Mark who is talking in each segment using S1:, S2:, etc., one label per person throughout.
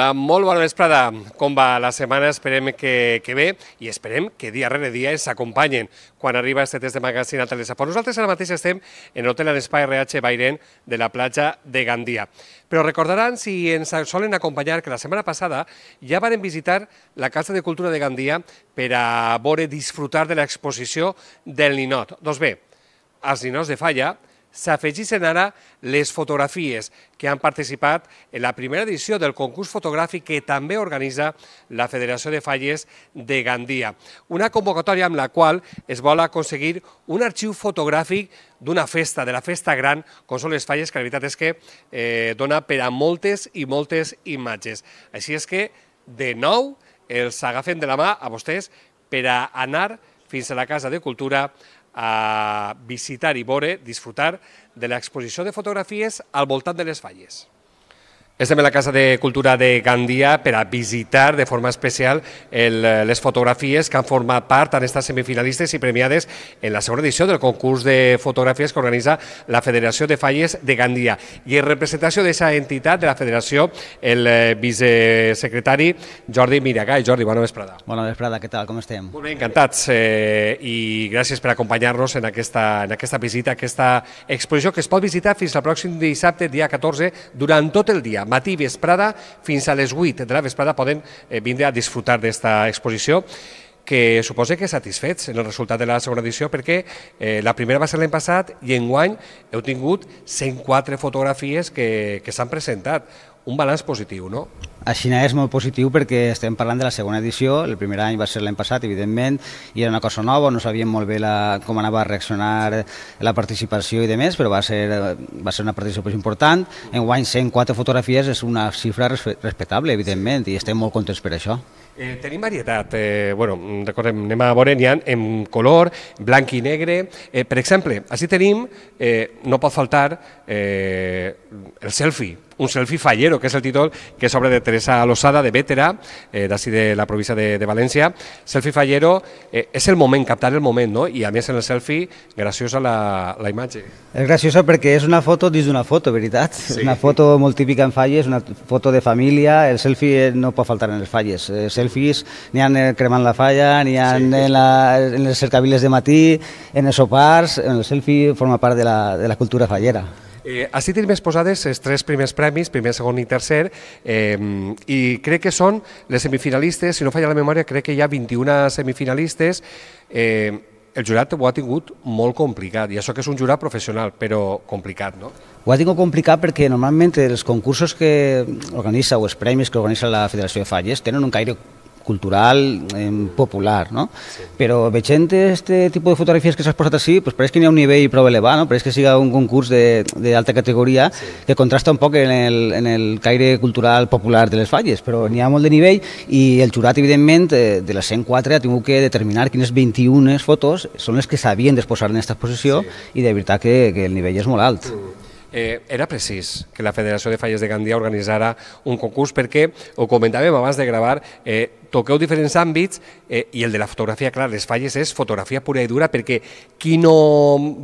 S1: Hola, molt bona vesprada. Com va la setmana? Esperem que, que bé i esperem que dia rere dia ens acompanyen quan arriba este test de magazine Alta Lesa. Però nosaltres ara mateix estem en l'hotel en Espai RH Bairen de la platja de Gandia. Però recordaran, si ens solen acompanyar, que la setmana passada ja varen visitar la Casa de Cultura de Gandia per a veure disfrutar de l'exposició del ninot. Doncs bé, els ninots de falla, S'afegissin ara les fotografies que han participat en la primera edició del concurs fotogràfic que també organitza la Federació de Falles de Gandia. Una convocatòria amb la qual es vol aconseguir un arxiu fotogràfic d'una festa, de la festa gran, com són les falles, que la veritat és que eh, dona per a moltes i moltes imatges. Així és que, de nou, els agafem de la mà a vostès per a anar fins a la Casa de Cultura a visitar i veure, disfrutar de l'exposició de fotografies al voltant de les falles. Estem a la Casa de Cultura de Gandia per a visitar de forma especial el, les fotografies que han format part, en estat semifinalistes i premiades en la segona edició del concurs de fotografies que organitza la Federació de Falles de Gandia. I en representació d'aquesta entitat de la Federació, el eh, vicesecretari Jordi Miragall. Jordi, bona vesprada. Bona vesprada, què tal, com estem? Molt bé, encantats eh, i gràcies per acompanyar-nos en, aquesta, en aquesta visita, aquesta exposició que es pot visitar fins al pròxim dissabte, dia 14, durant tot el dia matí i vesprada fins a les 8 de la vesprada poden eh, vindre a disfrutar d'esta exposició que suposa que satisfets en el resultat de la segona edició perquè eh, la primera va ser l'any passat i enguany heu tingut 104 fotografies que, que s'han presentat. Un balanç positiu, no?
S2: A Xina és molt positiu perquè estem parlant de la segona edició, el primer any va ser l'any passat, evidentment, i era una cosa nova, no sabíem molt bé la, com anava a reaccionar la participació i de més, però va ser, va ser una participació important. En guany 104 fotografies és una xifra respectable, evidentment, i estem molt contents per això.
S1: Eh, tenim varietat, eh, bueno, recordem, anem a veure, n'hi ha en color, blanc i negre, eh, per exemple, així tenim, eh, no pot faltar eh, el selfie, un selfie fallero, que és el títol, que és obra de Teresa Losada, de Vétera, eh, d'ací de la província de, de València. Selfie fallero eh, és el moment, captar el moment, no? I a més en el selfie, graciosa la, la imatge.
S2: És graciosa perquè és una foto dins d'una foto, veritat? Sí. Una foto molt típica en falles, una foto de família, el selfie eh, no pot faltar en les falles. Eh, selfies n'hi ha eh, cremant la falla, n'hi ha sí. en, la, en les cercaviles de matí, en els sopars, el selfie forma part de la, de la cultura fallera.
S1: Eh, Así tenim exposades els tres primers premis, primer, segon i tercer, eh, i crec que són les semifinalistes, si no falla la memòria, crec que hi ha 21 semifinalistes, eh, el jurat ho ha tingut molt complicat, i això que és un jurat professional, però complicat, no?
S2: Ho ha tingut complicat perquè normalment els concursos que organitza o els premis que organitza la Federació de Falles tenen un caire cultural eh, popular, no? Sí. Però veient este tipus de fotografies que s'has posat així, pues pareix que hi ha un nivell prou elevat, no? Pareix que siga un concurs d'alta categoria sí. que contrasta un poc en el, en el caire cultural popular de les falles, però n'hi ha molt de nivell i el jurat, evidentment, eh, de les 104 ha tingut que determinar quines 21 fotos són les que s'havien d'exposar en aquesta exposició sí. i de veritat que, que el nivell és molt alt. Mm.
S1: Eh, era precís que la Federació de Falles de Gandia organitzara un concurs perquè, ho comentàvem abans de gravar, eh, toqueu diferents àmbits eh, i el de la fotografia, clar, les falles és fotografia pura i dura perquè qui no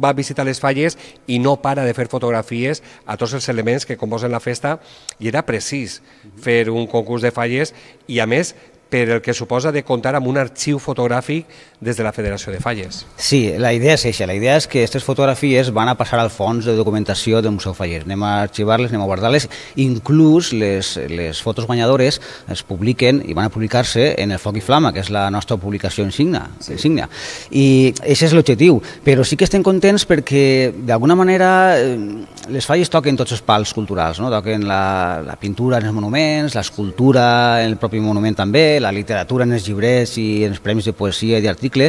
S1: va visitar les falles i no para de fer fotografies a tots els elements que composen la festa i era precís fer un concurs de falles i a més per el que suposa de comptar amb un arxiu fotogràfic des de la Federació de Falles.
S2: Sí, la idea és això, la idea és que aquestes fotografies van a passar al fons de documentació del Museu Falles. Anem a arxivar-les, anem a guardar-les, inclús les, les fotos guanyadores es publiquen i van a publicar-se en el Foc i Flama, que és la nostra publicació insignia. Sí. insignia. I aquest és l'objectiu, però sí que estem contents perquè d'alguna manera eh, les falles toquen tots els pals culturals, no? toquen la, la pintura en els monuments, l'escultura en el propi monument també, la literatura en els llibres i en els premis de poesia i d'article,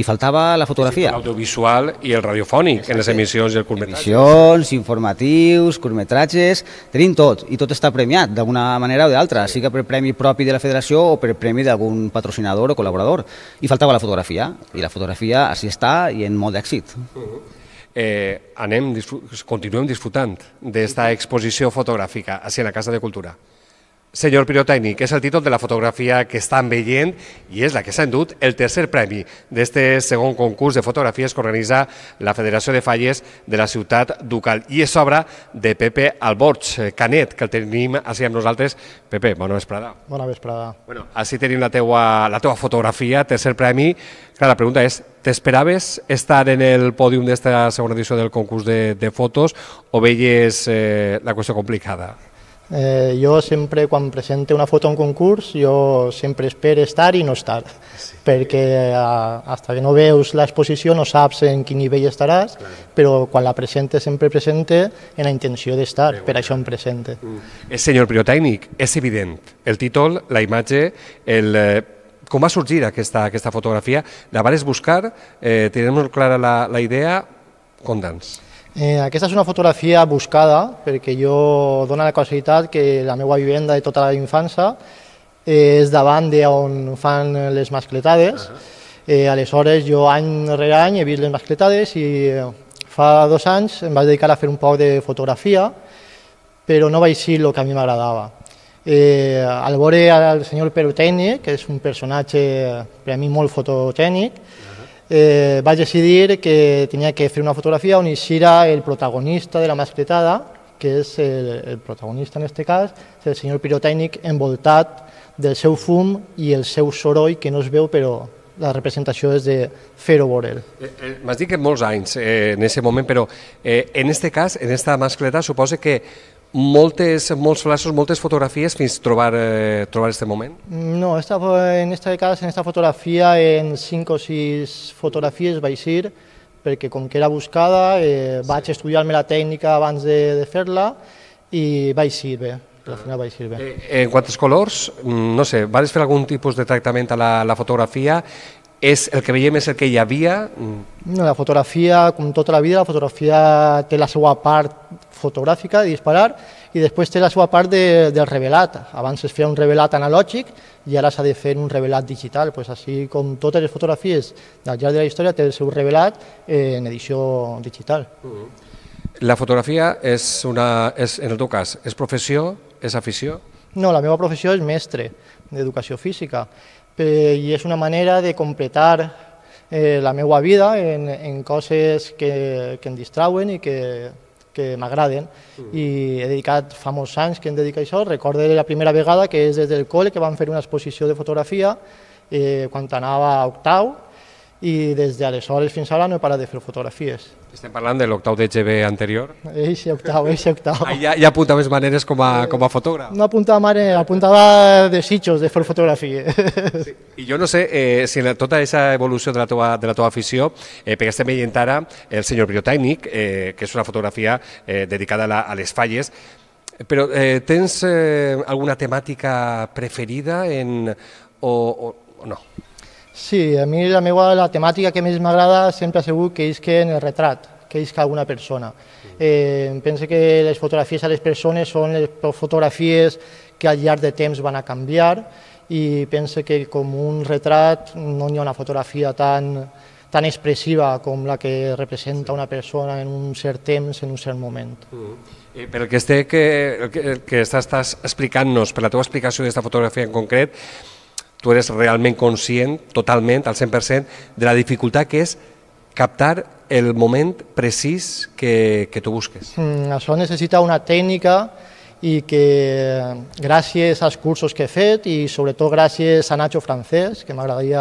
S2: i faltava la fotografia. L'audiovisual i el radiofònic, Exacte. en les emissions i el curtmetratge. Emissions, informatius, curtmetratges, tenim tot, i tot està premiat d'alguna manera o d'altra, sí. sigui per premi propi de la federació o per premi d'algun patrocinador o col·laborador. I faltava la fotografia, i la
S1: fotografia així està i en molt d'èxit. Uh -huh eh, anem, disfr continuem disfrutant d'esta exposició fotogràfica a la Casa de Cultura. Senyor Pirotècnic, és el títol de la fotografia que estan veient i és la que s'ha endut el tercer premi d'este segon concurs de fotografies que organitza la Federació de Falles de la ciutat d'Ucal. I és obra de Pepe Alborch Canet, que el tenim així amb nosaltres. Pepe, bona vesprada.
S3: Bona vesprada. Bueno,
S1: així tenim la teua, la teua fotografia, tercer premi. Clar, la pregunta és, t'esperaves estar en el pòdium d'esta segona edició del concurs de, de fotos o veies eh, la qüestió complicada?
S3: Eh, jo sempre, quan presente una foto a un concurs, jo sempre espero estar i no estar, sí. perquè eh, fins que no veus l'exposició no saps en quin nivell estaràs, Clar. però quan la presentes sempre presente en la intenció d'estar, per això em presente. Mm.
S1: El senyor Priotècnic, és evident, el títol, la imatge, el, eh, com va sorgir aquesta, aquesta fotografia? La vas buscar? Eh, Tenim clara la, la idea? Conta'ns.
S3: Eh, aquesta és una fotografia buscada perquè jo dona la casualitat que la meva vivenda de tota la infància eh, és davant d'on fan les mascletades. eh, aleshores, jo any rere any he vist les mascletades i eh, fa dos anys em vaig dedicar a fer un poc de fotografia, però no vaig ser el que a mi m'agradava. Eh, al veure el senyor Perutècnic, que és un personatge per a mi molt fotogènic, uh -huh eh, vaig decidir que tenia que fer una fotografia on eixira el protagonista de la mascletada, que és el, el protagonista en aquest cas, el senyor pirotècnic envoltat del seu fum i el seu soroll que no es veu però la representació és de fer-ho veure.
S1: Eh, eh, M'has dit que molts anys eh, en aquest moment, però eh, en aquest cas, en aquesta mascleta, suposa que moltes, molts flasos, moltes fotografies fins a trobar, eh, trobar este moment?
S3: No, esta, en esta década, en esta fotografia, en 5 o 6 fotografies vaig ir, perquè com que era buscada eh, sí. vaig estudiar-me la tècnica abans de, de fer-la i vaig ser bé. Al final vaig ir bé. Eh,
S1: eh en quants colors, mm, no sé, vas fer algun tipus de tractament a la, la fotografia? és el que veiem és el que hi havia? Mm.
S3: No, la fotografia, com tota la vida, la fotografia té la seva part fotogràfica, de disparar, i després té la seva part de, del revelat. Abans es feia un revelat analògic i ara s'ha de fer un revelat digital. Pues així com totes les fotografies del llarg de la història té el seu revelat eh, en edició digital. Mm-hmm.
S1: La fotografia és, una, és, en el teu cas, és professió, és afició?
S3: No, la meva professió és mestre d'educació física i és una manera de completar eh, la meva vida en, en coses que, que em distrauen i que que m'agraden mm. i he dedicat fa molts anys que em dedico a això, recordo la primera vegada que és des del col·le que vam fer una exposició de fotografia eh, quan anava a octau i des d'aleshores fins ara no he parat de fer fotografies.
S1: Estem parlant de l'octau de GB anterior?
S3: Eixe octau, eixe octau.
S1: Ah, ja, ja apuntaves maneres com a, com a fotògraf?
S3: No apuntava mare, apuntava desitjos de fer fotografies.
S1: Sí. I jo no sé eh, si en tota aquesta evolució de la teva, de la teva afició, eh, perquè estem veient ara el senyor Briotècnic, eh, que és una fotografia eh, dedicada a, la, a les falles, però eh, tens eh, alguna temàtica preferida en, o, o no?
S3: Sí, a mi la meva, la temàtica que més m'agrada sempre ha sigut que és que en el retrat, que és que alguna persona. Mm. Eh, penso que les fotografies a les persones són les fotografies que al llarg de temps van a canviar i penso que com un retrat no hi ha una fotografia tan, tan expressiva com la que representa una persona en un cert temps, en un cert moment. Mm.
S1: Eh, per el que, este, eh, que, que, que estàs, estàs explicant-nos, per la teva explicació d'aquesta fotografia en concret, tu eres realment conscient, totalment, al 100%, de la dificultat que és captar el moment precís que, que tu busques.
S4: Mm,
S3: això necessita una tècnica i que gràcies als cursos que he fet i sobretot gràcies a Nacho Francesc, que m'agradaria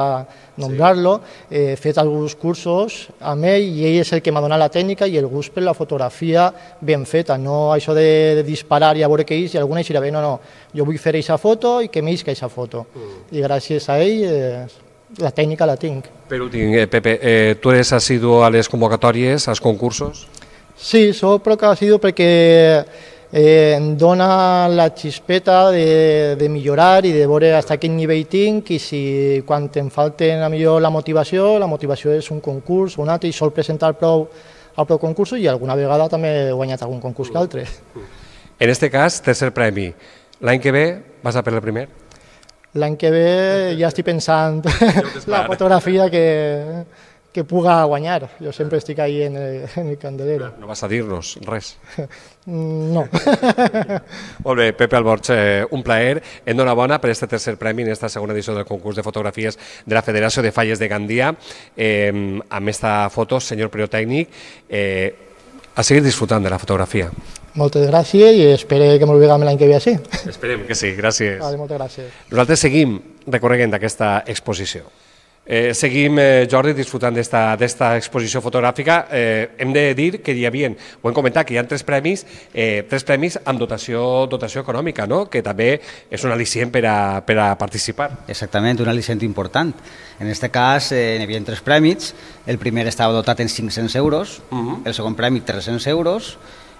S3: nombrar-lo, he fet alguns cursos amb ell i ell és el que m'ha donat la tècnica i el gust per la fotografia ben feta, no això de, de disparar i a veure què és i alguna eixirà bé, no, no, jo vull fer aquesta foto i que m'isca aquesta foto. Mm. I gràcies a ell eh, la tècnica la tinc.
S1: Per últim, eh, Pepe, eh, tu eres assidu a les convocatòries, als concursos?
S3: Sí, ha procasido perquè eh, em dona la xispeta de, de millorar i de veure fins a quin nivell tinc i si quan em falten a millor la motivació, la motivació és un concurs, un altre, i sol presentar prou al prou concurs i alguna vegada també he guanyat algun concurs que altre.
S1: En este cas, tercer premi. L'any que ve vas a per el primer?
S3: L'any que ve ja estic pensant la fotografia que, que puga guanyar. Jo sempre estic ahí en el, en el candelero. No
S1: vas a dir-nos res.
S3: No.
S1: Molt bé, Pepe Alborch, eh, un plaer. Enhorabona per este tercer premi en esta segona edició del concurs de fotografies de la Federació de Falles de Gandia. Eh, amb aquesta foto, senyor periotècnic, eh, a seguir disfrutant de la fotografia.
S3: Moltes gràcies i espero que m'ho vegam l'any que ve així.
S1: Esperem que sí, gràcies. Vale, moltes gràcies. Nosaltres seguim recorregant aquesta exposició. Eh, seguim, eh, Jordi, disfrutant d'esta exposició fotogràfica. Eh, hem de dir que hi havia, ho hem comentat, que hi ha tres premis, eh, tres premis amb dotació, dotació econòmica, no? que també és un al·licient per a, per a participar. Exactament, un al·licient important. En aquest cas, eh, hi havia tres premis.
S2: El primer estava dotat en 500 euros, uh mhm. -huh. el segon premi 300 euros,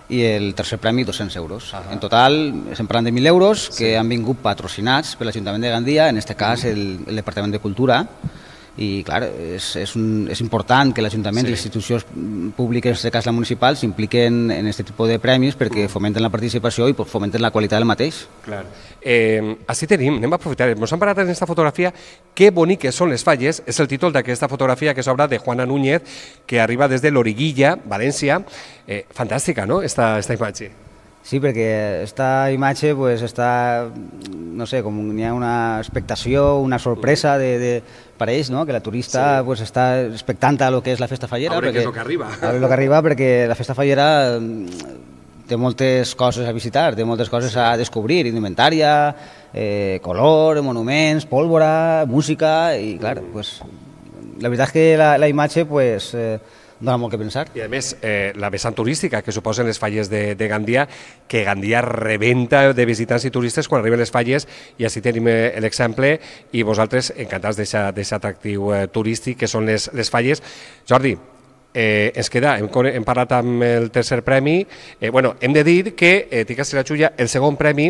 S2: i el tercer premi 200 euros. en total, estem parlant de 1.000 euros que sí. han vingut patrocinats per l'Ajuntament de Gandia, en aquest cas mhm. el, el Departament de Cultura, i clar, és, és, un, és important que l'Ajuntament sí. i les institucions públiques, en aquest cas la municipal, s'impliquen en aquest tipus de
S1: premis perquè mm. fomenten la participació i fomenten la qualitat del mateix. Clar. Eh, així tenim, anem a aprofitar, ens han parat en aquesta fotografia Que boniques són les falles, és el títol d'aquesta fotografia que s'obra de Juana Núñez, que arriba des de l'Origuilla, València. Eh, fantàstica, no?, esta, esta imatge. Sí, perquè aquesta imatge pues, està, no sé, com hi
S2: ha una expectació, una sorpresa de, de, per ells, no? que la turista sí. pues, està expectant a lo que és la festa fallera. A veure perquè, què és el que arriba. A veure el que arriba perquè la festa fallera mm, té moltes coses a visitar, té moltes coses a descobrir, indumentària, eh, color, monuments, pólvora, música, i clar, pues, la veritat és que la, la
S1: imatge pues, eh, dona molt que pensar. I a més, eh, la vessant turística que suposen les falles de, de Gandia, que Gandia rebenta de visitants i turistes quan arriben les falles, i així tenim eh, l'exemple, i vosaltres encantats d'aquest atractiu eh, turístic que són les, les falles. Jordi, eh, ens queda, hem, hem parlat amb el tercer premi, eh, bueno, hem de dir que eh, Ticas la Xulla, el segon premi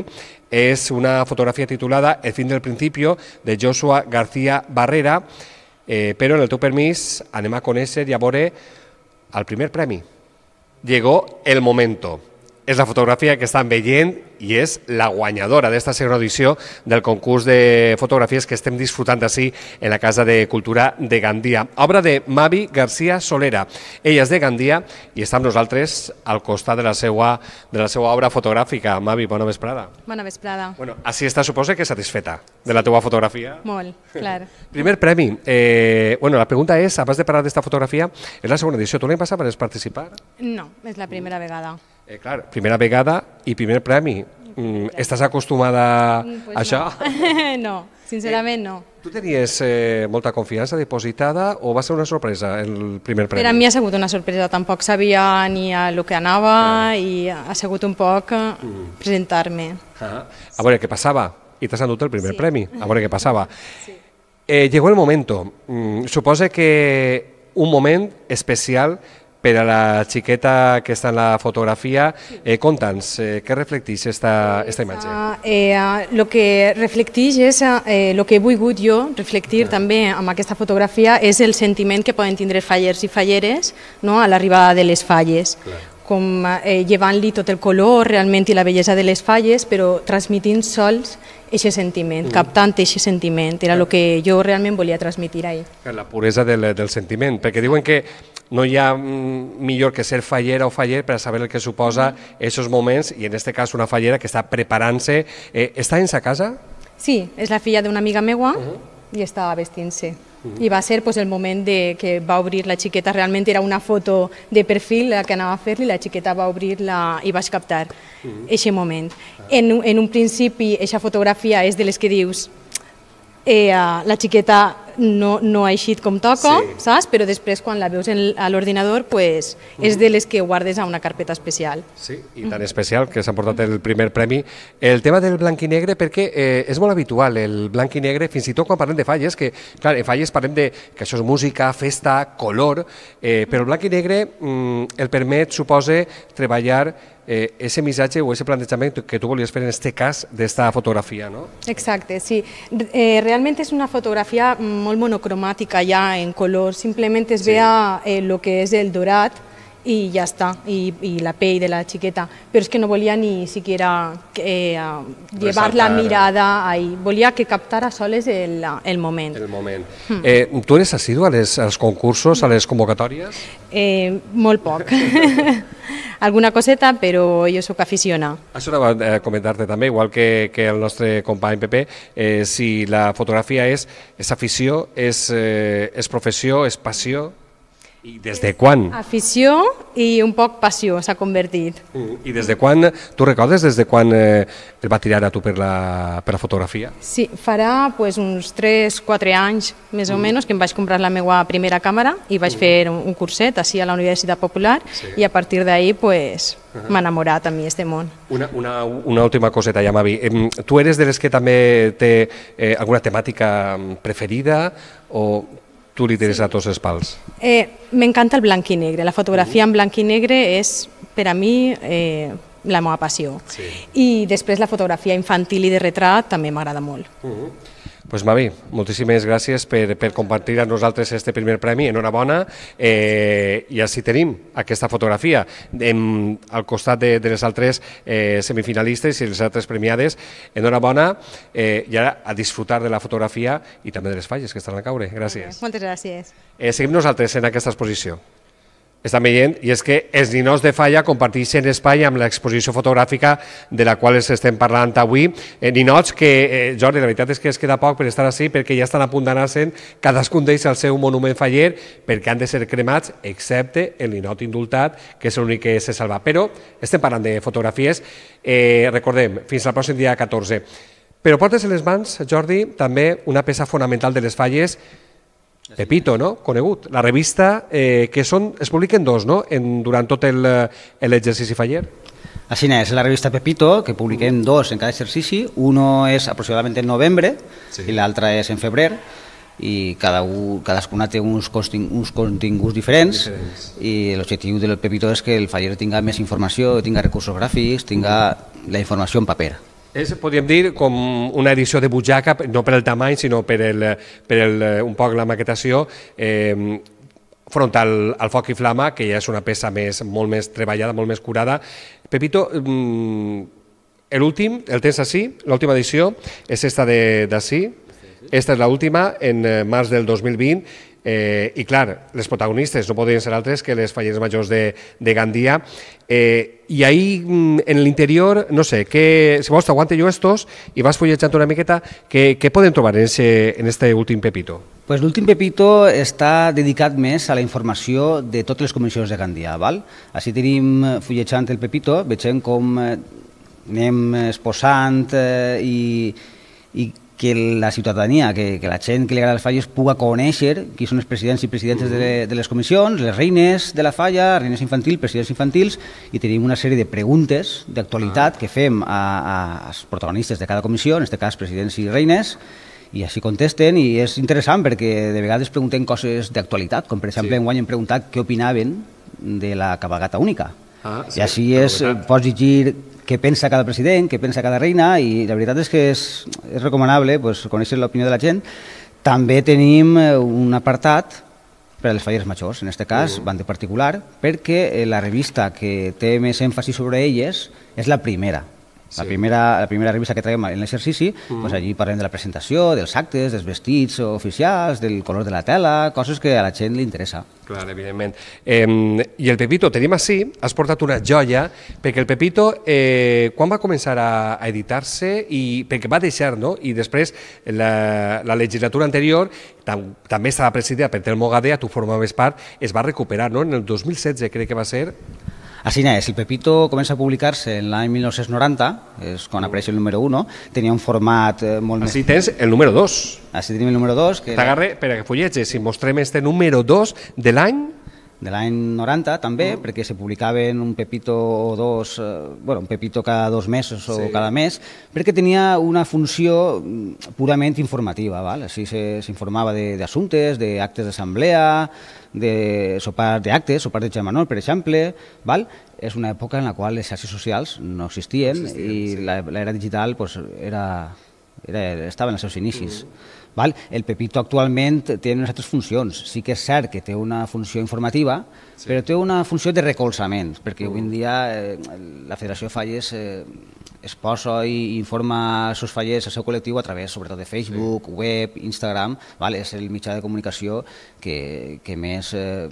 S1: és una fotografia titulada El fin del principio, de Joshua García Barrera, Eh, pero en el teu permís con a diabore al primer premio. Llegó el momento. és la fotografia que estan veient i és la guanyadora d'esta segona edició del concurs de fotografies que estem disfrutant d'ací en la Casa de Cultura de Gandia. Obra de Mavi García Solera. Ella és de Gandia i està amb nosaltres al costat de la seva, de la seva obra fotogràfica. Mavi, bona vesprada.
S4: Bona vesprada. Bueno,
S1: així està, suposa que satisfeta de la teva fotografia.
S4: Molt, clar.
S1: Primer premi. Eh, bueno, la pregunta és, abans de parlar d'esta fotografia, és la segona edició. Tu l'any passat vas participar?
S4: No, és la primera vegada. Eh, clar,
S1: primera vegada i primer premi. Mm, estàs acostumada mm, pues a això?
S4: No, sincerament sincerament no. Eh, tu
S1: tenies eh, molta confiança depositada o va ser una sorpresa el primer premi? Per a mi ha
S4: sigut una sorpresa, tampoc sabia ni a el que anava ah. i ha sigut un poc eh, mm. presentar-me.
S1: Ah. A veure què passava, i t'has endut el primer sí. premi, a veure què passava. Sí. Eh, llegó el momento, mm, suposa que un moment especial per a la xiqueta que està en la fotografia. Eh, Conta'ns, eh, què reflecteix esta, esta imatge?
S4: Eh, eh lo eh, que reflecteix és el eh, que he volgut jo reflectir ah. també amb aquesta fotografia és el sentiment que poden tindre fallers i falleres no, a l'arribada de les falles. Clar com eh, llevant-li tot el color realment i la bellesa de les falles, però transmitint sols aquest sentiment, mm. captant aquest sentiment, era el que jo realment volia transmitir ahir.
S1: La puresa del, del sentiment, perquè diuen que no hi ha mm, millor que ser fallera o faller per a saber el que suposa aquests moments, i en aquest cas una fallera que està preparant-se. Eh, està en sa casa?
S4: Sí, és la filla d'una amiga meua uh -huh. i estava vestint-se. Uh -huh. I va ser pues, el moment de que va obrir la xiqueta, realment era una foto de perfil la que anava a fer-li, la xiqueta va obrir-la i vaig captar aquest uh -huh. moment. Uh -huh. en, en un principi, aquesta fotografia és de les que dius eh, la xiqueta no, no ha eixit com toca, sí. saps? Però després, quan la veus en, a l'ordinador, pues, mm. és de les que guardes a una carpeta especial. Sí,
S1: i tan especial que s'ha portat el primer premi. El tema del blanc i negre, perquè eh, és molt habitual el blanc i negre, fins i tot quan parlem de falles, que, clar, en falles parlem de que això és música, festa, color, eh, però el blanc i negre mm, el permet, suposa, treballar eh, ese missatge o ese plantejament que tu volies fer en este cas d'esta fotografia, no?
S4: Exacte, sí. Eh, realment és una fotografia molt monocromàtica ja en color, simplement es sí. vea el eh, que és el dorat, y ya está, y, y, la pell de la chiqueta. Pero es que no volia ni siquiera eh, llevar la mirada ahí, Volia que captara soles el, el moment. El moment.
S1: Mm. Eh, tu eres assidu a les, als concursos, a les convocatòries?
S4: Eh, molt poc. Alguna coseta, però jo sóc aficionada.
S1: Això anava a eh, comentar-te també, igual que, que el nostre company Pepe, eh, si la fotografia és, és afició, és, eh, és professió, és passió... I des de quan?
S4: Afició i un poc passió s'ha convertit. Mm, I
S1: des de quan, tu recordes des de quan eh, et va tirar a tu per la, per la fotografia?
S4: Sí, farà pues, uns 3-4 anys més o mm. menys que em vaig comprar la meva primera càmera i vaig mm. fer un, curset així a la Universitat Popular sí. i a partir d'ahir pues, uh -huh. m'ha enamorat a mi este món.
S1: Una, una, una última coseta ja, Mavi. Tu eres de les que també té eh, alguna temàtica preferida o li lideres sí. a tots els pals?
S4: Eh, M'encanta el blanc i negre. La fotografia en blanc i negre és, per a mi, eh, la meva passió. Sí. I després la fotografia infantil i de retrat també m'agrada molt. Uh mhm. -huh.
S1: Pues Mavi, moltíssimes gràcies per, per compartir amb nosaltres este primer premi, enhorabona, eh, i així tenim aquesta fotografia en, al costat de, de les altres eh, semifinalistes i les altres premiades, enhorabona, eh, i ara a disfrutar de la fotografia i també de les falles que estan a caure. Gràcies.
S4: Moltes gràcies.
S1: Eh, seguim nosaltres en aquesta exposició. Estan veient, i és que els ninots de Falla comparteixen espai amb l'exposició fotogràfica de la qual es estem parlant avui. Eh, ninots que, eh, Jordi, la veritat és que es queda poc per estar així perquè ja estan a punt d'anar-se'n cadascun d'ells al seu monument faller perquè han de ser cremats, excepte el ninot indultat, que és l'únic que se salva. Però estem parlant de fotografies, eh, recordem, fins al pròxim dia 14. Però portes en les mans, Jordi, també una peça fonamental de les falles, Pepito, no? conegut. La revista, eh, que són, es publiquen dos no? en, durant tot l'exercici faller.
S2: Així és, la revista Pepito, que publiquem mm. dos en cada exercici, uno és aproximadament en novembre sí. i l'altre és en febrer, i cada un, cadascuna té uns, consting, uns continguts diferents, diferents. i l'objectiu del Pepito és que el faller tinga més informació, tinga recursos gràfics, tinga mm. la informació en paper.
S1: És, podríem dir, com una edició de butxaca, no per el tamany, sinó per, el, per el, un poc la maquetació, eh, front al, al foc i flama, que ja és una peça més, molt més treballada, molt més curada. Pepito, mm, l'últim, el tens així, l'última edició, és esta d'ací, sí, sí. esta és l'última, en eh, març del 2020, Eh, I clar, les protagonistes no podien ser altres que les falleres majors de, de Gandia. Eh, I ahir, mm, en l'interior, no sé, que, si vols t'aguante jo estos i vas fullejant una miqueta, què, què podem trobar en, ese, en este últim Pepito?
S2: Pues l'últim Pepito està dedicat més a la informació de totes les comissions de Gandia. Val? Així tenim eh, fullejant el Pepito, veiem com eh, anem eh, exposant eh, i, i que la ciutadania, que, que la gent que li agrada les falles puga conèixer qui són els presidents i presidentes de, de les comissions, les reines de la falla, reines infantil, presidents infantils, i tenim una sèrie de preguntes d'actualitat ah. que fem a, a, als protagonistes de cada comissió, en aquest cas presidents i reines, i així contesten i és interessant perquè de vegades pregunten coses d'actualitat, com per exemple sí. enguany hem preguntat què opinaven de la cabalgata única. Ah, sí, I així és, pots llegir què pensa cada president, què pensa cada reina, i la veritat és que és, és recomanable pues, conèixer l'opinió de la gent. També tenim eh, un apartat per a les falles majors, en aquest cas -huh. van de particular, perquè eh, la revista que té més èmfasi sobre elles és la primera, Sí. La, primera, la primera revista que traiem en l'exercici, mm. -hmm. doncs allí parlem de la presentació, dels actes, dels vestits oficials, del color de la tela, coses que a la gent li interessa.
S1: Clar, evidentment. Eh, I el Pepito, tenim així, has portat una joia, perquè el Pepito, eh, quan va començar a, a editar-se? i Perquè va deixar, no? I després, la, la legislatura anterior, tam, també estava presidida per Telmo Gadea, tu formaves part, es va recuperar, no? En el 2016, crec que va ser... Així és, el Pepito comença a publicar-se
S2: en l'any 1990, és quan apareix el número 1, tenia un format eh, molt... Així tens el número 2. Així tenim el número 2. Que... T'agarre, era... espera, que fulletge, si mostrem este número 2 de l'any de l'any 90 també, mm. perquè se publicaven un pepito o dos, eh, bueno, un pepito cada dos mesos sí. o cada mes, perquè tenia una funció mm, purament informativa, val? així s'informava d'assumptes, d'actes d'assemblea, de sopar d'actes, sopar de germanor, per exemple, val? és una època en la qual les xarxes socials no existien, no existien i sí. l'era digital pues, era, era, estava en els seus inicis. Mm Val? El Pepito actualment té unes altres funcions. Sí que és cert que té una funció informativa, sí. però té una funció de recolzament, perquè oh. avui en dia eh, la Federació Falles eh, es posa i informa els seus fallers, el seu col·lectiu, a través sobretot de Facebook, sí. web, Instagram, val? és el mitjà de comunicació que, que més eh,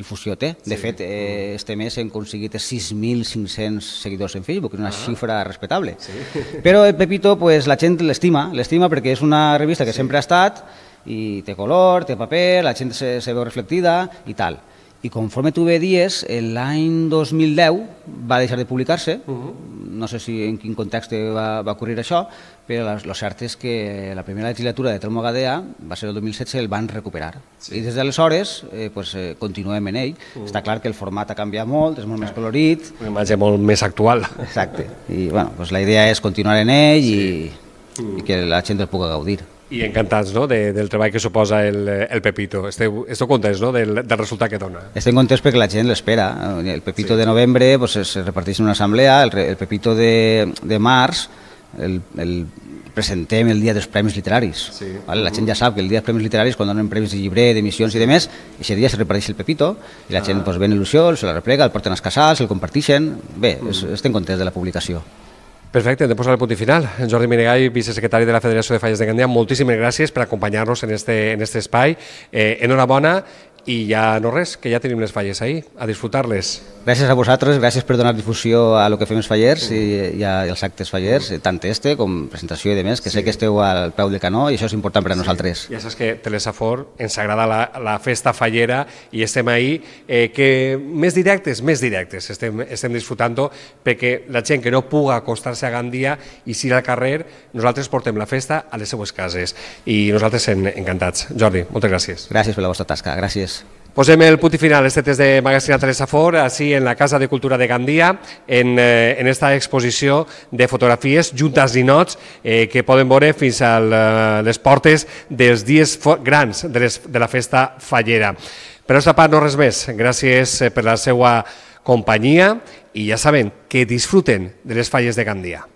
S2: difusió té. Sí. De fet, eh, mm. este mes hem aconseguit 6.500 seguidors en Facebook, és una ah. xifra respectable. Sí. Però el Pepito, pues, la gent l'estima, l'estima perquè és una revista que sí. sempre sempre ha estat i té color, té paper, la gent se, se veu reflectida i tal. I conforme tu ve dies, eh, l'any 2010 va deixar de publicar-se, uh -huh. no sé si en quin context va, va ocorrir això, però el cert és que la primera legislatura de Telmo Gadea va ser el 2016, el van recuperar. Sí. I des d'aleshores eh, pues, eh, continuem en ell. Uh -huh. Està clar que el format ha canviat molt, és molt més colorit.
S1: Una imatge molt més actual.
S2: Exacte. I bueno, pues, la idea és continuar en ell sí. i, uh -huh. i que la gent el pugui gaudir. I encantats no? de, del treball que suposa el, el Pepito. Esteu, esteu contents no? del, del resultat que dona? Estem contents perquè la gent l'espera. El Pepito sí. de novembre pues, es reparteix en una assemblea, el, el Pepito de, de març el, el presentem el dia dels Premis Literaris. Sí. Vale? La gent mm-hmm. ja sap que el dia dels Premis Literaris, quan donen premis de llibre, d'emissions i de més, aquest dia se reparteix el Pepito, i la ah. gent pues, ve en il·lusió, se la replega, el porten als casals, el comparteixen... Bé, mm. estem contents de la publicació.
S1: Perfecte, hem de posar el punt final. Jordi Miregall, vicesecretari de la Federació de Falles de Gandia, moltíssimes gràcies per acompanyar-nos en, este, en este espai. Eh, enhorabona i ja no res, que ja tenim les falles ahir, a disfrutar-les. Gràcies a vosaltres, gràcies per donar difusió a lo que fem
S2: els fallers i, i, a, i als actes fallers, eh, tant este com presentació i demés, que sí. sé que esteu al peu del canó i això és important per a sí. nosaltres.
S1: Ja saps que Telesafor ens agrada la, la festa fallera i estem ahir, eh, que més directes, més directes, estem, estem disfrutant perquè la gent que no puga acostar-se a Gandia i si al carrer, nosaltres portem la festa a les seues cases i nosaltres en, encantats. Jordi, moltes gràcies. Gràcies per la vostra tasca, gràcies. Gràcies. Posem el punt final este test de Magazine Teresa Fort, així en la Casa de Cultura de Gandia, en, eh, en esta exposició de fotografies juntes i nots eh, que poden veure fins a les portes dels dies grans de, les, de la festa fallera. Per aquesta part no res més. Gràcies eh, per la seva companyia i ja saben que disfruten de les falles de Gandia.